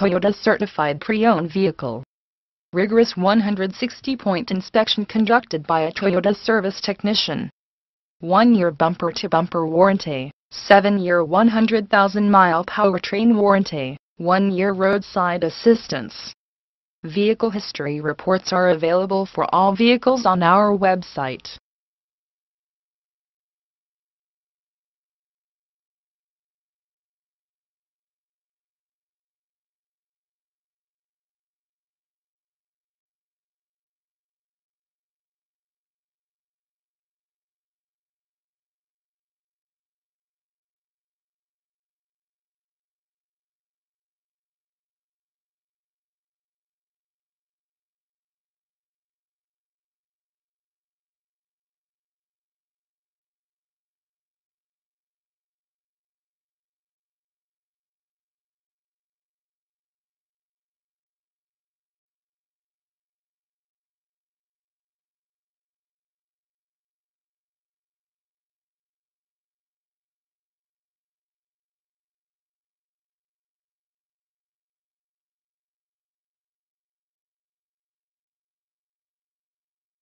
Toyota certified pre-owned vehicle. Rigorous 160-point inspection conducted by a Toyota service technician. 1-year bumper-to-bumper warranty, 7-year 100,000-mile powertrain warranty, 1-year roadside assistance. Vehicle history reports are available for all vehicles on our website.